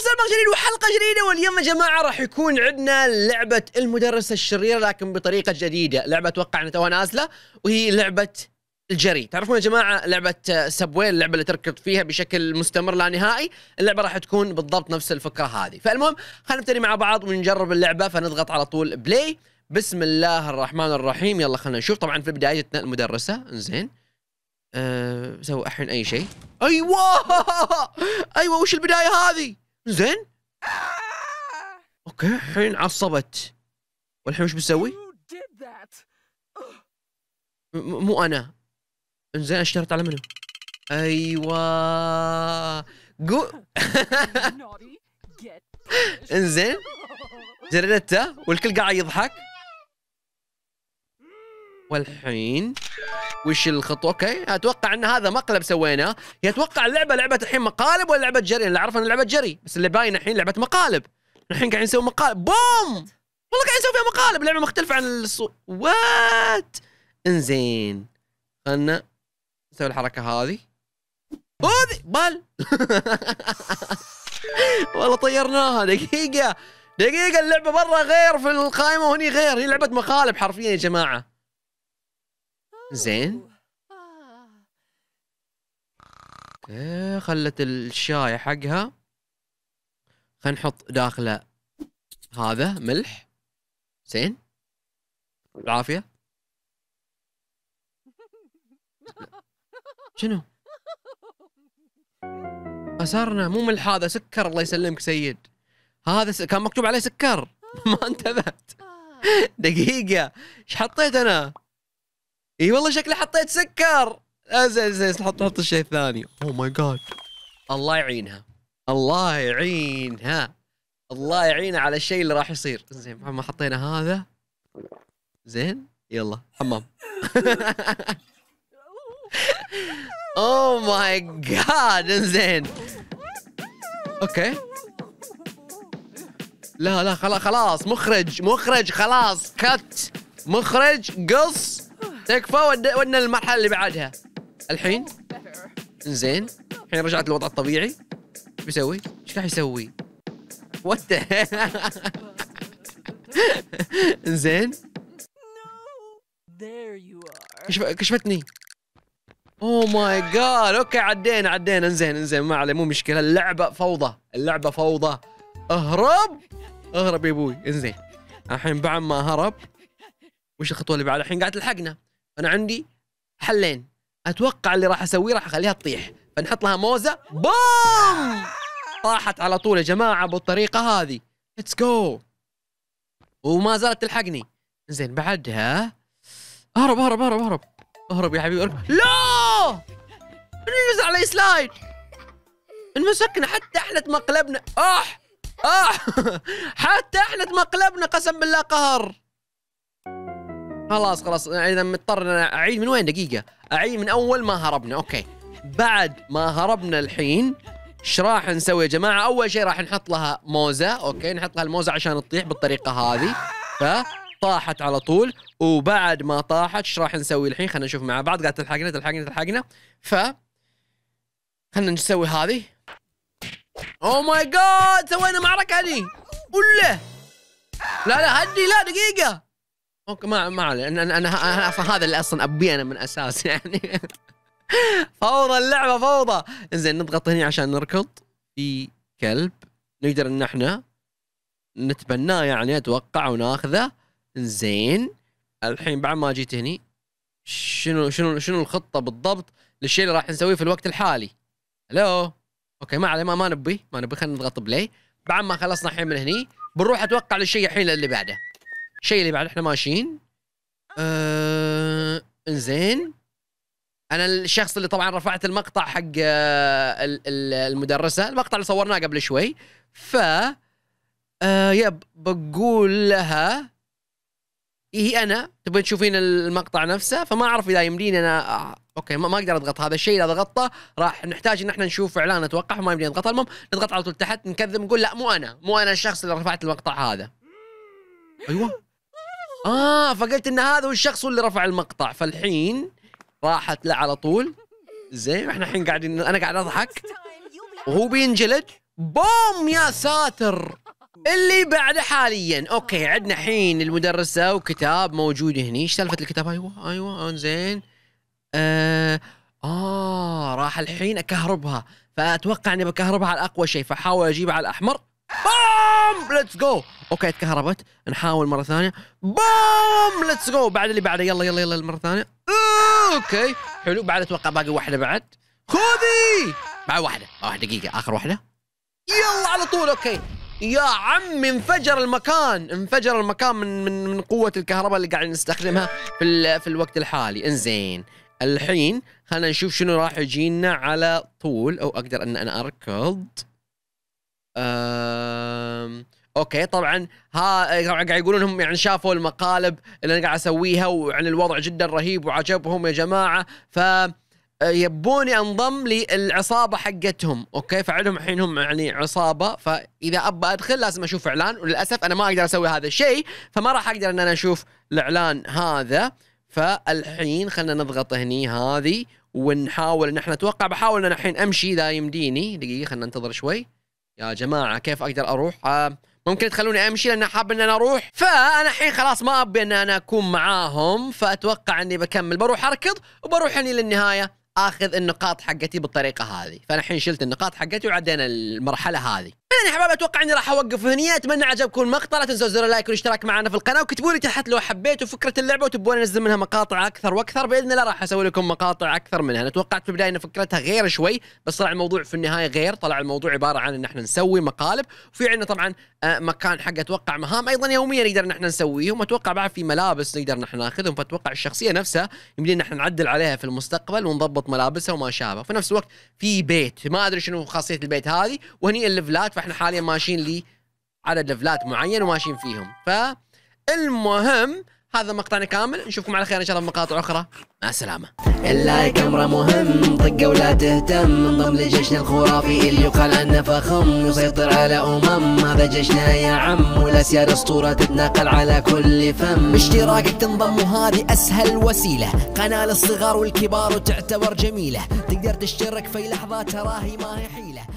سلمك جديد وحلقه جديده واليوم يا جماعه راح يكون عندنا لعبه المدرسه الشريره لكن بطريقه جديده لعبه اتوقع انها توها نازله وهي لعبه الجري تعرفون يا جماعه لعبه سبوي اللعبه اللي تركض فيها بشكل مستمر لا نهائي اللعبه راح تكون بالضبط نفس الفكره هذه فالمهم خلينا نبتدي مع بعض ونجرب اللعبه فنضغط على طول بلاي بسم الله الرحمن الرحيم يلا خلينا نشوف طبعا في بدايتنا المدرسه زين أه سوي الحين اي شيء ايوه ايوه وش البدايه هذه زين آه. اوكي الحين عصبت والحين وش بسوي؟ مو انا انزين اشترت على منو؟ ايوه جو انزين جريتها والكل قاعد يضحك والحين وش الخطوه؟ اوكي اتوقع ان هذا مقلب سويناه، يتوقع اللعبه لعبه الحين مقالب ولا لعبه جري؟ اللي اعرف انه لعبه جري، بس اللي باين الحين لعبه مقالب. الحين قاعدين نسوي مقالب، بوم! والله قاعدين نسوي فيها مقالب، لعبه مختلفه عن الصو... وات! انزين خلنا نسوي الحركه هذه. هذي بل والله طيرناها دقيقة دقيقة اللعبة برا غير في القائمة وهني غير هي لعبة مقالب حرفيا يا جماعة زين اوكي خلت الشاي حقها خلينا نحط داخله هذا ملح زين بالعافيه شنو خسرنا مو ملح هذا سكر الله يسلمك سيد هذا س... كان مكتوب عليه سكر ما انتبهت دقيقة ايش حطيت انا؟ اي والله شكلي حطيت سكر آه، زين زين حط حط الشيء الثاني او ماي جاد الله يعينها الله يعينها الله يعينها على الشيء اللي راح يصير زين ما حطينا هذا زين يلا حمام او ماي جاد زين اوكي لا لا خلاص خلاص مخرج مخرج خلاص كت مخرج قص تكفى ودنا للمرحله اللي بعدها الحين زين الحين رجعت للوضع الطبيعي ايش بيسوي؟ ايش راح يسوي؟ وات زين كشفتني اوه ماي جاد اوكي عدينا عدينا انزين انزين ما عليه مو مشكله اللعبه فوضى اللعبه فوضى اهرب اهرب يا ابوي انزين الحين بعد ما هرب وش الخطوه اللي بعدها الحين قاعد تلحقنا انا عندي حلين اتوقع اللي راح اسويه راح اخليها تطيح فنحط لها موزه بوم طاحت على طول يا جماعه بالطريقه هذه ليتس جو وما زالت تلحقني زين بعدها اهرب اهرب اهرب اهرب اهرب يا حبيبي أهرب. لا انمس علي سلايد انمسكنا حتى احنا تمقلبنا اح اح حتى احنا تمقلبنا قسم بالله قهر خلاص خلاص اذا مضطر اعيد من وين دقيقه اعيد من اول ما هربنا اوكي بعد ما هربنا الحين ايش راح نسوي يا جماعه اول شيء راح نحط لها موزه اوكي نحط لها الموزه عشان تطيح بالطريقه هذه فطاحت على طول وبعد ما طاحت ايش راح نسوي الحين خلينا نشوف مع بعض قاعد تلحقنا تلحقنا تلحقنا ف خلينا نسوي هذه اوه ماي جاد سوينا معركه قول له لا لا هدي لا دقيقه اوكي ما ما علي انا انا, أنا هذا اللي اصلا ابيه انا من اساس يعني فوضى اللعبه فوضى انزين نضغط هنا عشان نركض في كلب نقدر ان احنا نتبناه يعني اتوقع وناخذه انزين الحين بعد ما جيت هني شنو شنو شنو الخطه بالضبط للشيء اللي راح نسويه في الوقت الحالي الو اوكي ما عليه ما, ما نبي ما نبي خلينا نضغط بلاي بعد ما خلصنا الحين من هني بنروح اتوقع للشيء الحين اللي بعده الشيء اللي بعد احنا ماشيين آه انزين انا الشخص اللي طبعا رفعت المقطع حق آه، المدرسه المقطع اللي صورناه قبل شوي ف آه يب بقول لها هي إيه، انا تبين تشوفين المقطع نفسه فما اعرف اذا يمديني انا آه. اوكي ما, اقدر اضغط هذا الشيء اذا ضغطته راح نحتاج ان احنا نشوف اعلان اتوقع ما يمديني اضغط المهم نضغط على طول تحت نكذب نقول لا مو انا مو انا الشخص اللي رفعت المقطع هذا ايوه اه فقلت ان هذا هو الشخص اللي رفع المقطع فالحين راحت له على طول زين احنا الحين قاعدين انا قاعد اضحك وهو بينجلد بوم يا ساتر اللي بعده حاليا اوكي عندنا الحين المدرسه وكتاب موجود هني ايش سالفه الكتاب ايوه ايوه انزين آه, اه راح الحين اكهربها فاتوقع اني بكهربها على اقوى شيء فحاول اجيبها على الاحمر بام ليتس جو اوكي اتكهربت نحاول مره ثانيه بام ليتس جو بعد اللي بعده يلا يلا يلا المره الثانيه اوكي حلو بعد اتوقع باقي واحده بعد خذي بعد واحده آه، واحده دقيقه اخر واحده يلا على طول اوكي يا عمي انفجر المكان انفجر المكان من من من قوه الكهرباء اللي قاعد نستخدمها في في الوقت الحالي انزين الحين خلينا نشوف شنو راح يجينا على طول او اقدر ان انا اركض أم... اوكي طبعا ها طبعا قاعد يقولون هم يعني شافوا المقالب اللي انا قاعد اسويها وعن الوضع جدا رهيب وعجبهم يا جماعه ف آه، يبوني انضم للعصابه حقتهم اوكي فعندهم الحين هم يعني عصابه فاذا ابى ادخل لازم اشوف اعلان وللاسف انا ما اقدر اسوي هذا الشيء فما راح اقدر ان انا اشوف الاعلان هذا فالحين خلينا نضغط هني هذه ونحاول ان احنا اتوقع بحاول ان الحين امشي اذا يمديني دقيقه خلينا ننتظر شوي يا جماعه كيف اقدر اروح آه، ممكن تخلوني امشي لان حاب ان انا اروح فانا الحين خلاص ما ابي ان انا اكون معاهم فاتوقع اني بكمل بروح اركض وبروح اني للنهايه اخذ النقاط حقتي بالطريقه هذه فانا الحين شلت النقاط حقتي وعدينا المرحله هذه اذا إيه، يا حبايب اتوقع اني راح اوقف هنا اتمنى عجبكم المقطع لا تنسوا زر اللايك والاشتراك معنا في القناه وكتبوا لي تحت لو حبيتوا فكره اللعبه وتبون انزل منها مقاطع اكثر واكثر باذن الله راح اسوي لكم مقاطع اكثر منها انا توقعت في البدايه ان فكرتها غير شوي بس طلع الموضوع في النهايه غير طلع الموضوع عباره عن ان احنا نسوي مقالب وفي عندنا طبعا آه، مكان حق اتوقع مهام ايضا يوميا نقدر نحن نسويهم اتوقع بعد في ملابس نقدر نحن ناخذهم فاتوقع الشخصيه نفسها يمدينا نحن نعدل عليها في المستقبل ونضبط ملابسها وما شابه في نفس الوقت في بيت ما ادري شنو خاصيه البيت هذه وهني الليفلات فاحنا حاليا ماشيين لي عدد لفلات معين وماشيين فيهم فالمهم هذا مقطعنا كامل نشوفكم على خير ان شاء الله بمقاطع اخرى مع السلامه اللايك امره مهم طقه ولا تهتم انضم لجيشنا الخرافي اللي يقال عنه فخم يسيطر على امم هذا جيشنا يا عم والاسياد اسطوره تتناقل على كل فم باشتراكك تنضم وهذه اسهل وسيله قناه للصغار والكبار وتعتبر جميله تقدر تشترك في لحظه تراهي ما هي حيله